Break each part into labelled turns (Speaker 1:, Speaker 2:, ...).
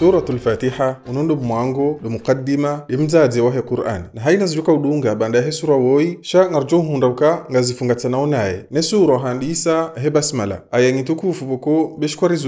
Speaker 1: suratul fatiha unondo mwangu lo muqaddima bimzadze wahe qur'ani na haina zijuka udunga banda yahe sura woyi sha ngarjo hundaruka ngazifungatsanao naye ne sura handisa he basmala ayangitukufu buko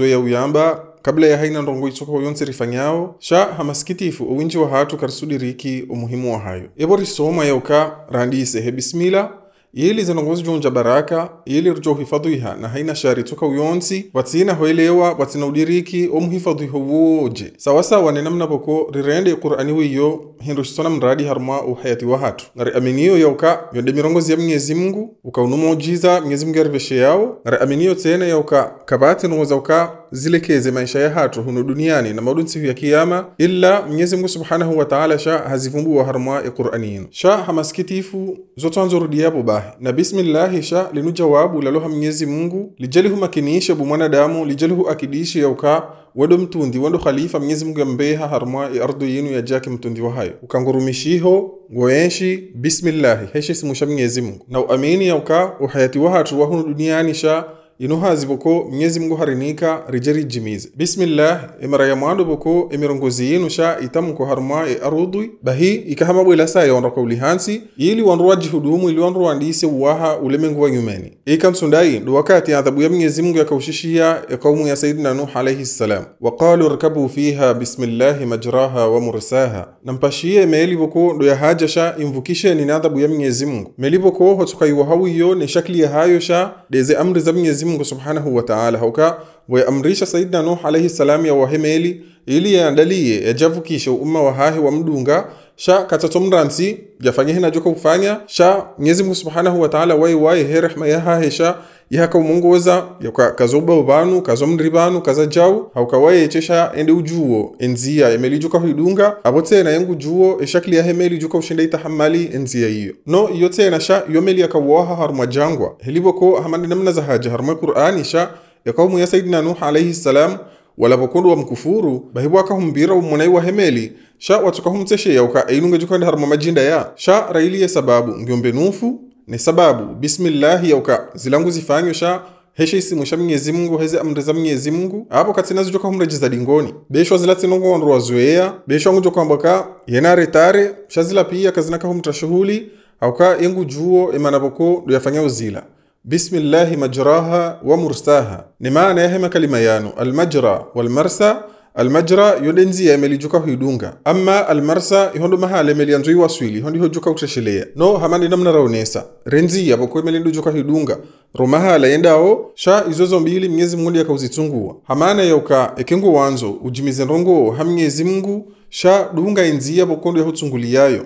Speaker 1: ya uyamba kabla ya haina ndongo itsoko yonse rifanyao sha hamasikitifu owinji wa hatu karisudiriki umuhimu wa hayo ebo risoma yauka randise he bismila ili zinongozi junja baraka ili richo uhifadhiha na haina shari tuka uyonsi watsina hoelewa watsina udiriki omuhifadhiho woje sawasawa nena poko rirende qurani wiyo hindu shisona mradi harumwa uhayati wa hatu ngari aminiyo yauka yonde mirongozi ya mnyezi mungu ukaunumojiza mnyezi mungu yariveshe yao ngari aminiyo tsene yauka kabati nungoza uka zilekeze maisha ya hatu huno duniani na maudun siku ya kiyama ila Mwenyezi Mungu subhanahu wa ta'ala sha hazivumbua harmwa qur'aniyin sha hamaskitifu zotanzorudia bubahi na bismillahi sha linu jawabu laloha Mwenyezi Mungu lijalihu makiniisha bu mwanadamu lijalihu ya uka wado mtundi wando khalifa Mwenyezi Mungu yambeha harmwa ardu yinu ya jaki mtundi wa hayo ukangurumishiho ngoyenshi bismillahi heshi simusha Mwenyezi Mungu na uamini uka uhayati wa hatu wa huno duniani sha ino hazi boko mnyezi mungu harinika rijeri jimizi. bismillah imara ya mwandu boko emirongozi yinu sha itamuko kuharuma e arudwi bahi ikahama wila saa ya wanrako ulihansi ili wanruwa jihudumu ili wanruwa andise uwaha ulemengu wa nyumeni ndu wakati adhabu ya mnyezi mungu kawushishia ya kawumu ya sayidina nuh alaihi salam Wakalu rikabu fiha bismillah majraha wa mursaha nampashie meeli boko ndu ya haja sha imvukishe ni adhabu ya mnyezi mungu meli boko hotukaiwa hawiyo ni shakli ya hayo sha deze amri za mnyezi Mwenyezi Mungu Subhanahu wa Ta'ala hauka weamrisha Saidina Nuh alayhi salam yawahemeli ili yaandalie yajavukishe umma wahahe wamdunga sha katatomransi yafanyehe najoka kufanya sha Mwenyezi Mungu Subhanahu wa Ta'ala wai he rehma yahahe sha ihaka umungoza yoka kazoba ubanu kazomri banu kaza jau haukawaye chesha ende ujuwo enzia emeli juka huidunga abote na yengu juo eshakli ya hemeli juka ushinda itahamali enzia iyo no yote nasha yomeli yakawaha harma jangwa heliboko hamani namna za haja harma qur'ani sha yakaumu ya sayyidina nuh alayhi salam walapokundu mkufuru bahibu akahumbira umunai wa hemeli sha watukahumtesheya uka einunga jukandi harma majinda ya sha railiye sababu ngiombe nufu ni sababu bismillahi yauka zilangu sha heshe isimusha mnyezi mungu heze amri za mnyezi mungu apo katsina zicoka humrejeza dingoni besho zilatsinongoondrowa zoeya besho angu sha zila pia kazina kazinaka humtra shughuli auka yengu juo emanavoko duyafanya uzila bismillahi majraha wa mursaha ni maana yahema kalima yanu almajra walmarsa almajra yolenziya emeli juka huidunga amma almarsa ihondo mahala emeli anzo iwaswili ihondi ho juka no hamani namna raonesa renziya poko emeli ndu juka huidunga romahala yendawo sha izozo mbili mnyezi mnguli yakauzitsungua hamana yauka ekengo wanzo ujimize ndongo ha mnyezi mngu sha dunga inziya bokondo yahutsunguliyayo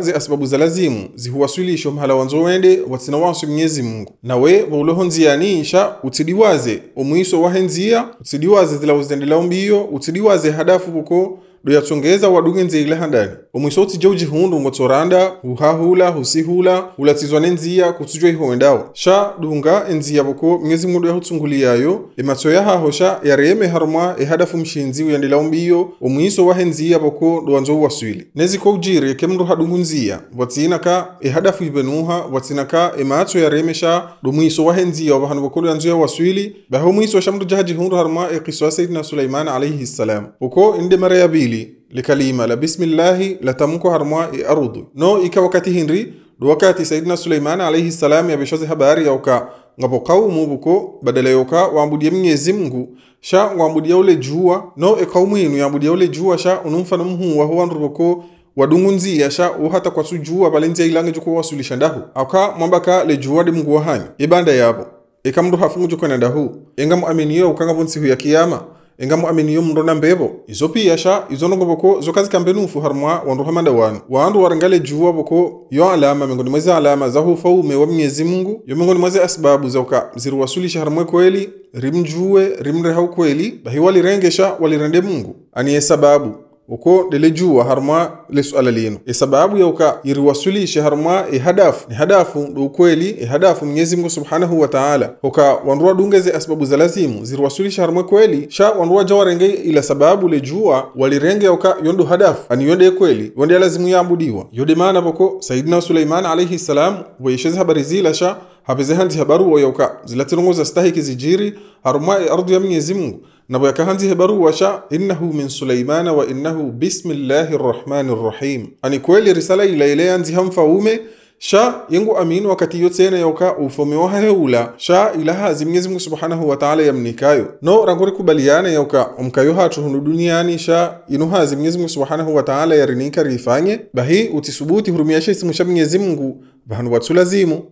Speaker 1: ze asibabu za lazimu zihuwaswilisho mhala wanzo wende watsina waso mnyezi mungu nawe wauloho nziyani sha utsidiwaze omwiso wahe nziya utsidiwaze zila uzendelao mbiyo utsidiwaze hadafu boko doyatsongeza wadunge ilehandani omwisotsi jeuji hundu ngotsoranda huhahula husihula hulatsizwa nenziya kutsujwa ihowendawa sha dunga enziya voko mng'ezi mwedu yahutsunguliyayo ematso yahaho sha yareme harumwa ehadafu mshinzi uyandela umbiyo omwiso wahe nziya voko dowanzo uwaswile neziko ujiri eke mndu hadungu nziya vatsinaka ehadafu ivenuha vatsinaka ematso yareme sha domwiso wahe nziya wavahanu voko doyanzo yawaswili baho mwiso sha mndu jaha jihundu harumwa ekiso ya sayidina sulaimana alaihi salam uko inde mara ya bili likalima la bismillahi latamkwa harmwa iarudhu no ika wakati hinri du wakati saidina suleiman alaihi salam yabishoze habari yauka ngapo kaumu buko badala yoka wambudia mnyezi mngu sha wambudia ule juwa no e kaumu inu yambudia ule juwa sha unumfana mhu wa huwa nruko wadungu nziya sha uhata kwa sujua balenziya ilange juko wasulisha ndahu auka mwambaka le juwa di mngu wahanyu ibanda yabo ikamndu hafungu joko nandahu ingamu aminiyo ukanga vonsihu ya kiyama enga mu aminiyo mndona mbebo izo piyasha izo ndongo boko zokazikamba nufu harumwa wandu hamanda wanu wandu warangale juwa boko yo alama miongoni mwazi alama za hufaume wa mnyezi mungu yo miongoni mwazi asbabu za ziriwasulisha mziruwasulisha kweli rimjuwe rimreha ukweli bahi walirengesha walirende mungu aniye sababu uko ɗelejjuwa harma lesu alalino e sababu yawka yiri wasulishe harma e hadafu ni e hadafu ndo ukweli e hadafu mwenyezi mungu subhanahu wa taala hoka wanduwa dungeze asbabu za lazimu ziri wasulishe harma kweli sha jawa renge ila sababu lejuwa walirenge yawka yondu hadafu ani yonde kweli yonde lazimu yaabudiwa yode maana boko sayidina suleiman alayhi salam wayesheze habari zila sha hapezehanzi habaruwa yawka zilatirongoza stahiki zijiri harma e ardu ya mwenyezi mungu nabo yakahanzi barua sha innahu min sulaimana wa innahu bismillahi rrahmani rrahim ani kweli risala ilaile yanzi hamfaume sha yengu amin wakati yotsene yoka ufomewaha heula sha ilaha zimnyezi mungu subhanahu wataala yamnikayo no rangori kubaliana yoka umkayo hatuhunu duniani sha inuha zimnyezi mungu subhanahu wataala yarinika rifanye bahi utisubuti hurumiasha isimu sha mnyezi mungu bahanu watsulazimu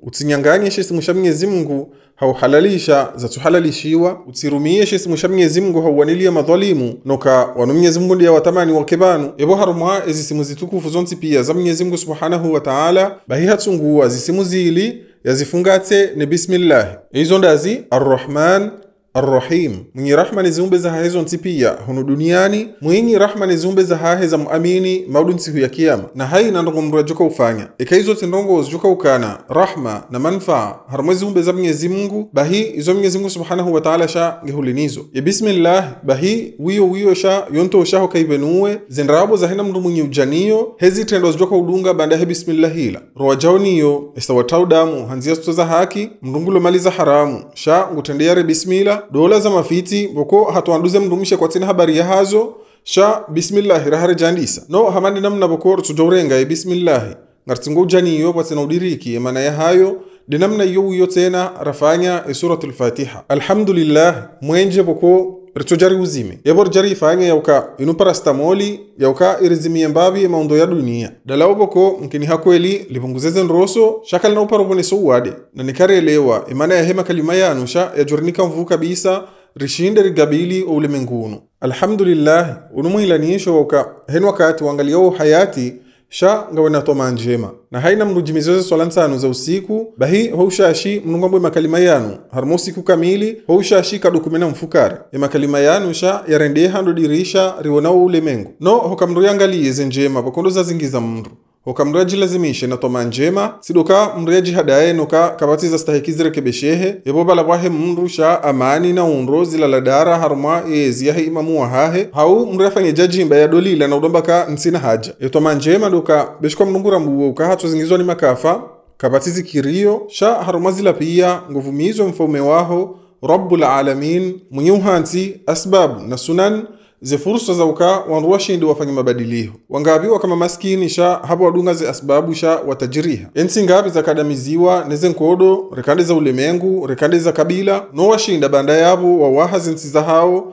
Speaker 1: isimu sha mungu hauhalalisha zatuhalalishiwa utsirumiye isimu sha mnyezi mungu hauwaniliye madhalimu noka wanu mnyezi mungu ndiye watamani wake banu ebo harumwa ezi simu zitukufu zonsi pia za mnyezi mungu subhanahu wa ta'ala bahihatsunguwa zisimu zili yazifungatse ni bismillahi izo ndazi arrahman arrahim mwenye rahma ni ziumbe za hahezo zonse piya huno duniani mwinyi rahma ni ziumbe za hahe za muamini maudu nsihu ya kiyama na hai inandongomrula joka ufanya ikaizote ndongozi joka ukana rahma na manfaa harumwe ziumbe za mwenyezi mungu bahi izo mwenyezi mungu subhanahu wataala sha ngehulinizo bismillah bahi wiyo wiyo sha yontoshaho kaivenuwe za hena mndu mwenye ujaniyo hezitendo zijoka udunga bandahe bismillahila rowa jao niyo isawatau damu hanziya suto haki mndungulo mali za haramu sha ngutendeyare bismillah dola za mafiti boko hatwanduze kwa kwatsina habari ya hazo sha bismillahi rahare jandisa no hamani namna boko tudourengaye bismillahi ngartsingo ujaniyo kwatsina udiriki emana ya hayo dinamna iyo wiyo tsena rafanya e, fatiha alhamdulillah mwenje boko rito jari uzime yebor jari ifange yauka inu parastamoli yauka irizimiye mbabi maundo ya dunia dalawo boko nkini hakweli lipunguzeze nroso shakali na uwade na nikarelewa imana ya hema kalima yanusha yajornika mvu kabisa rishinde rigabili wa ulimengunu alhamdulillah unumuhilanisho wauka hen wakati wangaliao hayati sha ngawe toma njema na haina mrujimizezo swala nsanu za usiku bahi houshashi mnungwambwe makalima yanu harmo usiku kamili houshashi kadukumena mfukari ya makalima yanu sha yarendeye hando dirisha riwonawo ulemengo no hokamndu yangaliize njema pakondo zazingiza mndu hokamrwajilazimishe na toma njema sidoka mrwaji hada yenu ka kabati zastahi zirekebeshehe yepo bala sha amani na unro zilaladara dara harumwa yeziyahe imamu wahahe hau mndu jajimba ya dolila na udomba ka nsina haja yetoma njema doka beshikwa mnungura mbuwo ukahatwa zingizwa ni makafa kabati zikirio sha harumwa zila pia nguvumizwe mfaume waho rabbul alamin mwenye uhansi asbabu na sunan ze fursa za uka wandu shindi wafanye mabadiliho wangapi kama maskini sha hapo wadunga ze asbabu sha watajiriha ensi za zakadamiziwa neze nkodo rekande za ulemengu rekande za kabila no washinda banda yabo wawaha zinsi za hao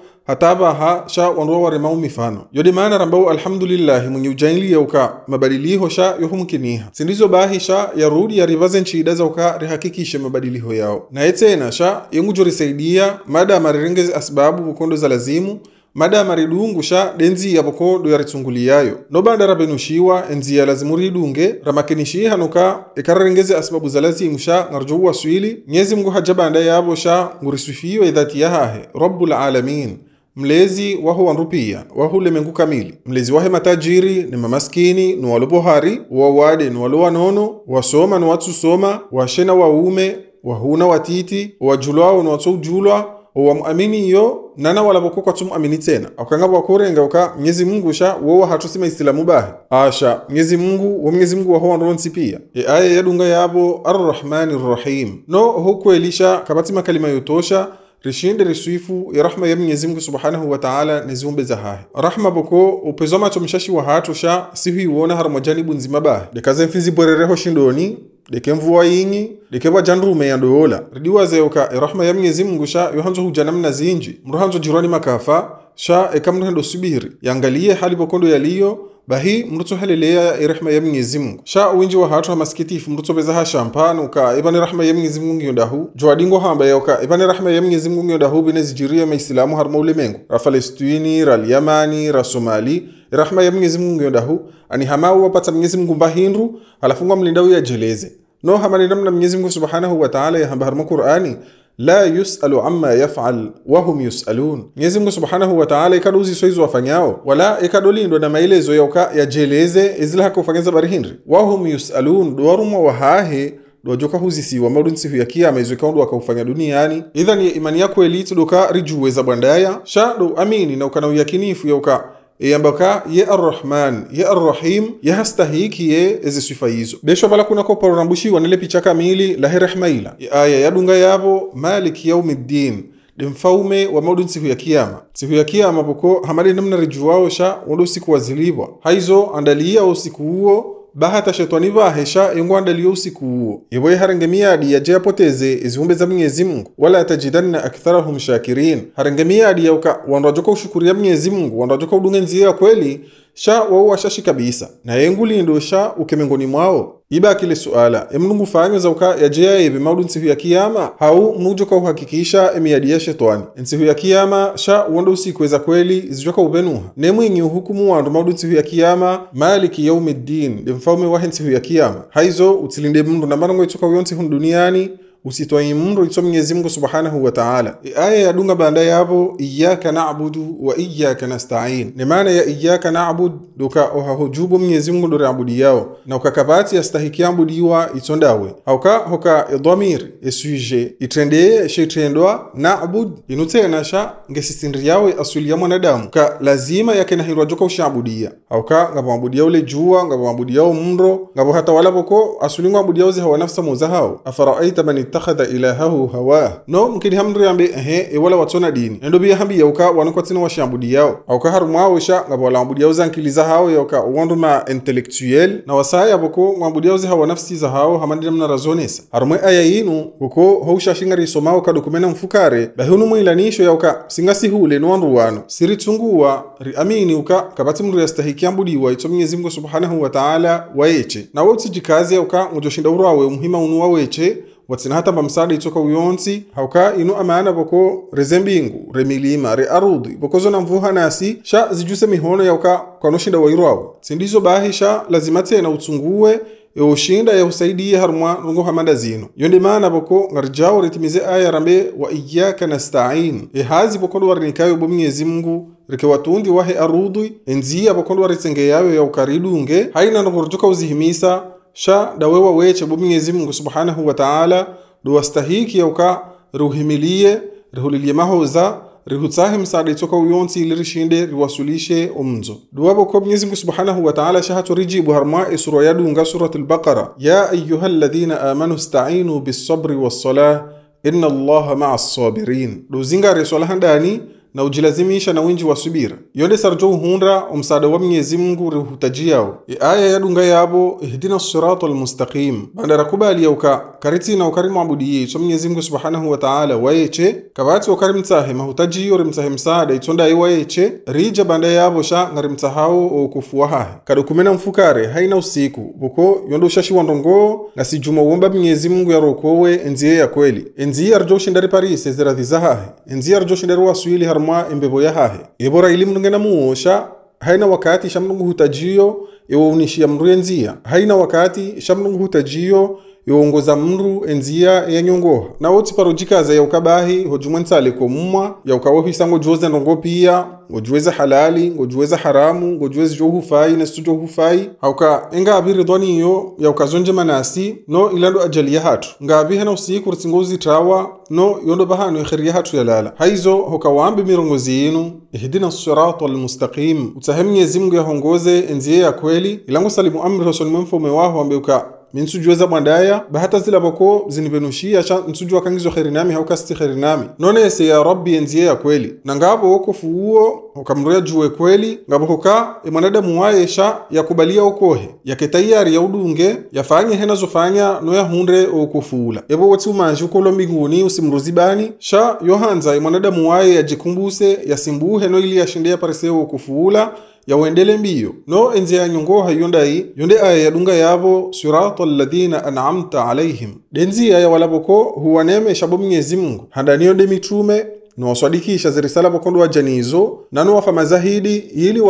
Speaker 1: ha sha wandu waremau mifano yode maana rambau alhamdulillahi mwenye ya uka mabadiliho sha yohumkiniha sindizo bahi sha yarudi rivaze nchida za uka rihakikishe mabadiliho yao naye tena sha yengujorisaidia mada amarirengeze asbabu vukondo za lazimu madama ridungusha denziya poko doyaritsunguliyayo nobanda rabenushiwa enziya lazimu ridunge ramakenishiye hanuka ekararengeze asibabu za lazimu lazimusha ng'arjuwa swili nyezi mngu hajabanda yabosha nguriswifiyo edhati yahahe rabbul alamin mlezi waho wanrupiya waho lemengu kamili mlezi wahe matajiri ni mamaskini ni walobohari wawade ni walowanono wasoma ni watsusoma washena waume wahuna watiti wajulwao ni watsoujulwa huwa muamini iyo nana walavo kwa tumuamini tena akanga wakurenga uka mnyezi mungu sha wowa hatusima isilamu bahe asha mnyezi mungu wa mnyezi mungu wahowa nronsi pia e aya yadunga yabo arrahmani rrahim no hukwelisha kabatima makalima yotosha rishinde riswifu ya rahma ya mnyezi mungu subhanahu wa ta'ala neziumbe za hahe rahma boko upezoma tomshashi wa hatosha sihuiwona harimwajanibu nzima bahe dekaze mfizi borereho shindoni dekemvuwayingi dekebwa janrume yandoyola ridiwazeuka erahma ya e mnyezi mungu sha yohanzo hujana zinji mruhanzo jirani makafa sha ekamruhendo subiri yangalie hali pokondo yaliyo bahi mrutsoheleleya irahma e ya mwenyezi mungu sha uwinji wa hatu hathu mruto beza ha shampani uka ipane e rahma ya mwenyezi mungu yondahu jwadingo hamba yauka ipane rahma ya mwenyezi mungu yondahu bine zijiriya maislamu haruma ulemengu ra falestini ra lyamani ra somali irahma ya mwenyezi mungu yondahu ani hamau wapatsa mwenyezi mungu mbahindu halafungwa ya jeleze Noha namna Mwenyezi Mungu Subhanahu wa Ta'ala yahambaharma Qur'ani la yusalu amma yafal wahum yusalun, Mwenyezi Mungu Subhanahu wa Ta'ala ikaduziswa izo wafanyao wala ikadolindwa na ya yauka yajeleze izilahaka ufanyeza bari wahum yusalun dwarumwa wahahe dwajoka huzisiwa madunsihu ya kiyama izo ikaundu wakaufanya duniani idhani imani yako eliti doka rijuweza bwandaya do amini na ukana uyakinifu yauka yambaka ye arrahman ye arrahim yahastahiki ezisifaizo beshobala kunako pororambushiwa nile picha kamili lahe rehma ila aya yadunga yavo maliki yaumiddin de mfaume wa maudun siku ya kiyama siku ya kiyama poko hamali namna rijuwao sha wondo siku wazilibwa haizo andalia usiku huo bahata shetani bahesha ingwanda liyo usiku uwo ibo yiharenge miyadi yaje yapoteze izihumbe za mwenyezi mungu wala tajidanna aktharahum shakirin harenge miyadi yauka wandu ajoka ushukuria mwenyezi mungu wandu wajoka udunge ya kweli sha wauwa shashi kabisa naye ngulindo sha uke miongoni iba ibakile suala emnungu fanyo zauka yajeya ebe maudu nsihu ya kiyama hau mnujo kwa uhakikisha emiyadiya shetwani nsihu ya kiyama sha uondo usikweza kweli zijoka ubenuha mwingi uhukumu wandu maudu nsihu ya kiyama maliki yaumiddin de mfaume wahe nsihu ya kiyama haizo utilinde mndu nambanongo itsoka uyo nsihu nduniani usitwaye mru alisoa Mwenyezi Mungu Subhanahu wa Ta'ala. E, aya yadunga baadaye hapo, iyyaka na'budu wa iyyaka nasta'in, ni maana ya iyyaka na'bud doka ohahojubu Mwenyezi Mungu dore abudi yao na ukakabati yastahiki ambudiwa itsondawe hauka hoka edomir esuje itrendeye sheitendwa na'bud inutsenasha ngesisindiri yawe asuli ya mwanadamu ka lazima yakenahirwa joka ushaabudia auka ngabo abudia ule jua ngabo abudia mro ngabo hata walapoko asuli ngabo zihawa uze hawa nafsa moza afaraaita man ittakhadha ilahahu hawa no mkili hamndiri yambe ehe iwala watsona dini endo biya hambi yauka wanokwatsina washambudi yao auka hari mwawisha ngapa walambudi yao zankiliza hao yauka uwandu na intellectuel na wasaya boko ng'wambudi yao zihawa nafsi za hao hamandira mna razonesa harumwe aya yinu boko houshashingari somao kadokumena mfukare bahunu mwilanisho yauka singasihule no wandu wano siritsunguwa amini uka kapati mndu yastahikiambudiwa itso mnyezi mungu subhanahu wa taala wayeche nawe utsijikazi yauka ngujoshinda urawe muhima unu waweche watsinahata pamsada itsoka uyonsi hauka inu amana voko rezembingu remilima re arudhi zona na mvuha nasi sha zijuse mihono yauka kwanoshinda wairwawo tsindizo bahi sha lazima tsena utsunguwe eushinda yahusaidiye harumwa rungo hamanda zino yonde mana poko ngarijawo ritimize aya rambe wa iyaka nastain ehazi pokondo warinikayo bo mwenyezi mungu rike watundi wahe arudhi enziya pokondo waritsengeyayo yaukaridunge haina nongorojoka uzihimisa sha dawewa weche bo mungu subhanahu wataala ruwastahiki yauka ruhimiliye rihulilye mahoza rihutsahe msada itsoka uyonsi ili rishinde riwasulishe omnzo duwabo mungu subhanahu wataala shahato rijibu harmwa isura yadunga surat lbaqara ya ayuha ladhina amanu stainu bisabri wassalah inna allaha maa sabirin duzingare swalahandani na ujilazimisha na winji wa subira yole sarjo uhunra umsaada wa mnyezi mungu rihutajiyawo iaya e, yadunga yabo ihdina sirata almustaqim bandara kubaliyauka karitsina ukari mwabudiye itso mnyezi mungu subhanahu wa taala wayeche kabati ukari mtsahe mahutajiyo rimtsahe msaada itsondaye waeche rija banda yabo sha ngari mtsahawo oukufu wahahe kada mfukare haina usiku buko yonde ushashiwa ndongo na sijuma uomba mnyezi mungu yarokowe enziye ya kweli enziye arjo ushindari parise ziradhi zahahe enziye arjo ushindari waswili karma imbevo hahe evora ili ngena muosha haina wakati shamrungu hutajiyo iwounishia mruye nzia haina wakati shamrungu hutajio iwongoza mndu enziya yanyongoha na oti para ucikaza ya ukabahi hojumwe ntsale ko mmwa ya ukawohisa ngojuweza ndongopiya ngojuweza halali ngojuweza haramu ngojuweza johufai nesu johufai hauka engabi ridwaniyo ya ukazonje manasi no ilando ajaliya hatu ngabi hena usiku ritsingouzitawa no yondo bahano ikhiriya hatu yalala haizo hokawambi mirongozi yinu ihdina sirata almustaqim utsahe mnyezi mungu yahongoze enziye ya kweli ilango salimu amri hosonimwe mfome waho ambeuka minsujue za bwandaya bahata zilavako zinivenushiya sha nsuju wakangizo kherinami haukasti kherinami nonese ya rabbi enziye ya kweli na ngavo wokofuuwo hukamruya juwe kweli ngavo huka imwanadamu e wayesha yakubalia okohe yaketayari yaudunge yafanye henazofanya noyahunde fuula evo wotsi umanji ukoolwa mbinguni usimruzibani sha yohanza emwanadamu waye yajikumbuse yasimbuhe noili yashinde yapareseye fuula yawendele mbiyo no enzi yanyongoha yondayi yonde aya yadunga yabo sirata alladhina an'amta alayhim denzi aya walaboko huwaneme shabo mnyezi mungu handaniyo de mitume nowasadikisha zirisala pakholo wajani izo nanowafa zahidi ili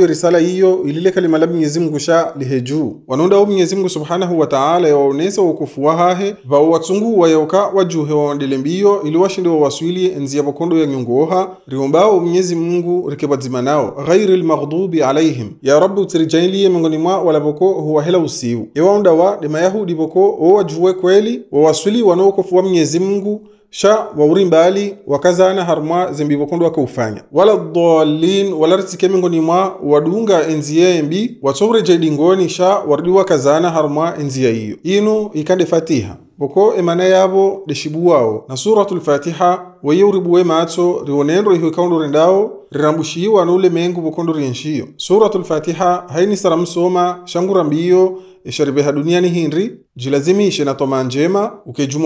Speaker 1: ya risala iyo ilile kalima la mnyezi mngu sha liheju wanondawo mnyezi mungu subhanahu wa taala yawaonesa waukufu wahahe vao watsunguwa yauka wajuhe waondele mbiyo ili washinde wawaswili enziya pakhondo ya nyunguoha riombawo mnyezi mngu rikipwadzima nawo ghairi lmaghdubi alaihim ya rabu tsirijailiye miongoni mwa walapoko huwahela usiu ewaondawa ni mayahudi poko wowajuwe kweli wawaswili wanowakufu wa mnyezi mngu sha wauri mbali wakazana harmwa zembivokondo wakaufanya wala dhalin wala ritike miongoni mwa wadunga enziya embi mbi watsoure sha wardi wakazana harma enziya iyo inu ikande fatiha boko emana yabo deshibuwawo na suratul fatiha uribuwe matso rionendo iho ikaondorendawo rirambushiyiwa nuule mengu bokondo rienshiyo suratul fatiha haini saramsoma isharibeha duniani hinri jilazimishe na toma njema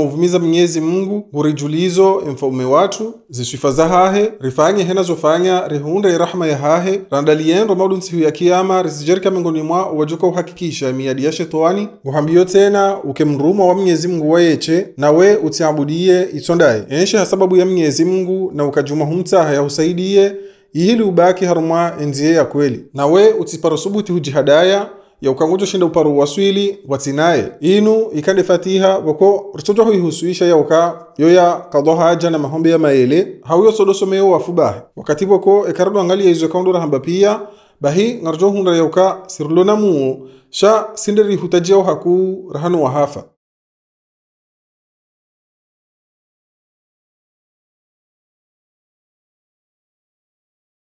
Speaker 1: uvumiza mnyezi mungu ngurijulizo emfaume watu ziswifa hahe rifanye henazofanya rihunde irahma yahahe randaliyendo maudu nsihu ya kiyama risijerika miongoni mwa uwajuka uhakikisha miadi ya toani nguhambiyo tena ukemrumwa wa mnyezi mungu wayeche nawe utiabudiye itondaye enshe hasababu ya mnyezi mungu na ukajuma humtaha yahusaidiye ihili ubaki harumwa enziye ya kweli nawe utiparosubuti hujihadaya yaukangujo shinda uparu waswili watsinaye inu ikande fatiha wako rsojo ya yauka yoya kadho haja na mahombe ya maele hauyo sodosomeyo wafubahe wakati wako ekarado angalia izo kaundora hamba pia bahi ngarjo hunda yauka sirulona muo sha sinderi hutajeo haku wa hafa